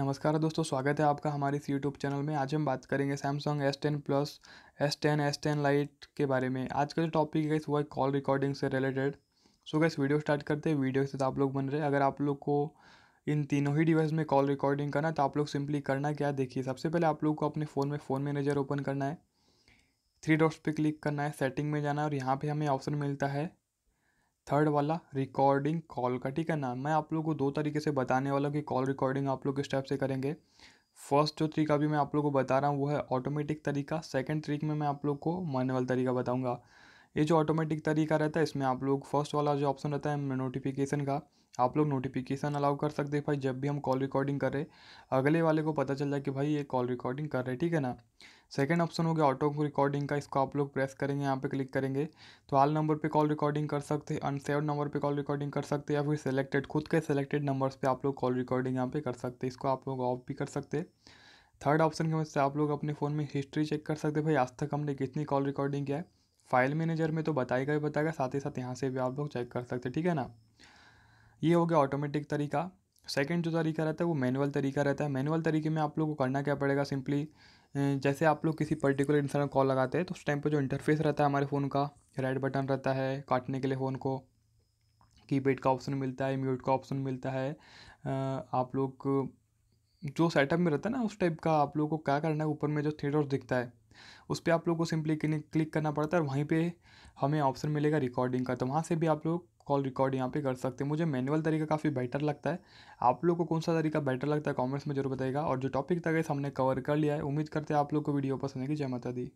नमस्कार दोस्तों स्वागत है आपका हमारे इस यूट्यूब चैनल में आज हम बात करेंगे Samsung S ten plus S ten S ten lite के बारे में आज का जो टॉपिक है वो है कॉल रिकॉर्डिंग से related so guys video start करते हैं वीडियो से तो आप लोग बन रहे अगर आप लोग को इन तीनों ही डिवाइस में कॉल रिकॉर्डिंग करना तो आप लोग सिंपली करना क्या देखिए सबसे पहले आप लोग को अपने फ़ोन में फ़ोन मैनेजर ओपन करना है थ्री डॉट्स पे क्लिक करना है सेटिंग में जाना है और यहाँ पे हमें ऑप्शन मिलता है थर्ड वाला रिकॉर्डिंग कॉल का ठीक है ना मैं आप लोग को दो तरीके से बताने वाला हूँ कि कॉल रिकॉर्डिंग आप लोग किस टाइप से करेंगे फर्स्ट जो तरीका भी मैं आप लोग को बता रहा हूँ वो है ऑटोमेटिक तरीका सेकेंड तरीक में मैं आप लोग को मैनुअल तरीका बताऊँगा ये जो ऑटोमेटिक तरीका रहता है इसमें आप लोग फर्स्ट वाला जो ऑप्शन रहता है नोटिफिकेशन का आप लोग नोटिफिकेशन अलाउ कर सकते हैं भाई जब भी हम कॉल रिकॉर्डिंग करें अगले वाले को पता चल जाए कि भाई ये कॉल रिकॉर्डिंग कर रहे हैं ठीक है ना सेकंड ऑप्शन हो गया ऑटो रिकॉर्डिंग का इसको आप लोग प्रेस करेंगे यहाँ पे क्लिक करेंगे तो आल नंबर पे कॉल रिकॉर्डिंग कर सकते हैं अनसेव नंबर पे कॉल रिकॉर्डिंग कर सकते हैं या फिर सेलेक्टेड खुद के सेलेक्टेड नंबर्स पे आप लोग कॉल रिकॉर्डिंग यहाँ पे कर सकते हैं इसको आप लोग ऑफ भी कर सकते थर्ड ऑप्शन के वजह से आप लोग अपने फ़ोन में हिस्ट्री चेक कर सकते भाई आज तक हमने कितनी कॉल रिकॉर्डिंग किया है फाइल मैनेजर में तो बताएगा ही बताएगा साथ ही साथ यहाँ से भी आप लोग चेक कर सकते ठीक है ना ये हो गया ऑटोमेटिक तरीका सेकेंड जो तरीका रहता है वो मैनुअल तरीका रहता है मैनुअल तरीके में आप लोग को करना क्या पड़ेगा सिंपली जैसे आप लोग किसी पर्टिकुलर इंसान को कॉल लगाते हैं तो उस टाइम पर जो इंटरफेस रहता है हमारे फ़ोन का रेड बटन रहता है काटने के लिए फ़ोन को कीपैड का ऑप्शन मिलता है म्यूट का ऑप्शन मिलता है आप लोग जो सेटअप में रहता है ना उस टाइप का आप लोग को क्या करना है ऊपर में जो थिएटर दिखता है उस पर आप लोग को सिंपली क्लिक करना पड़ता है और वहीं पर हमें ऑप्शन मिलेगा रिकॉर्डिंग का तो वहाँ से भी आप लोग कॉल रिकॉर्ड यहाँ पे कर सकते हैं मुझे मैनुअल तरीका काफ़ी बेटर लगता है आप लोग को कौन सा तरीका बेटर लगता है कमेंट्स में जरूर बताएगा और जो टॉपिक तक है हमने कवर कर लिया है उम्मीद करते हैं आप लोग को वीडियो पसंद है कि जय माता दी